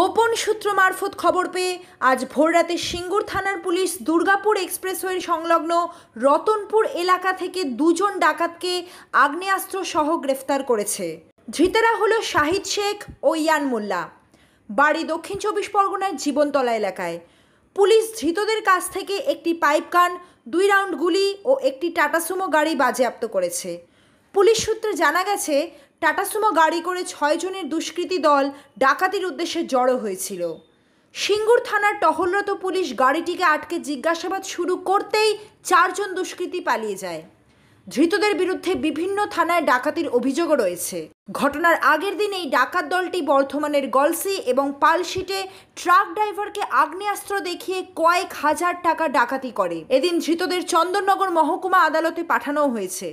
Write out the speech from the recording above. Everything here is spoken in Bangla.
গোপন সূত্র মারফত খবর পেয়ে আজ ভোররাতে সিঙ্গুর থানার পুলিশ দুর্গাপুর এক্সপ্রেসওয়ে সংলগ্ন রতনপুর এলাকা থেকে দুজন ডাকাতকে আগ্নেয়াস্ত্র সহ গ্রেফতার করেছে ধৃতেরা হল শাহিদ শেখ ও ইয়ান মোল্লা বাড়ি দক্ষিণ চব্বিশ পরগনার জীবনতলা এলাকায় পুলিশ ধৃতদের কাছ থেকে একটি পাইপ দুই রাউন্ড গুলি ও একটি টাটা সুমো গাড়ি বাজেয়াপ্ত করেছে পুলিশ সূত্রে জানা গেছে টাটা সুমো গাড়ি করে ছয়জনের দুষ্কৃতী দল ডাকাতির উদ্দেশ্যে জড়ো হয়েছিল সিঙ্গুর থানার টহলরত পুলিশ গাড়িটিকে আটকে জিজ্ঞাসাবাদ শুরু করতেই চারজন দুষ্কৃতী পালিয়ে যায় ধৃতদের বিরুদ্ধে বিভিন্ন থানায় ডাকাতির অভিযোগও রয়েছে ঘটনার আগের দিন এই ডাকাত দলটি বর্ধমানের গলসি এবং পালশিটে ট্রাক ড্রাইভারকে আগ্নেয়াস্ত্র দেখিয়ে কয়েক হাজার টাকা ডাকাতি করে এদিন ধৃতদের চন্দননগর মহকুমা আদালতে পাঠানো হয়েছে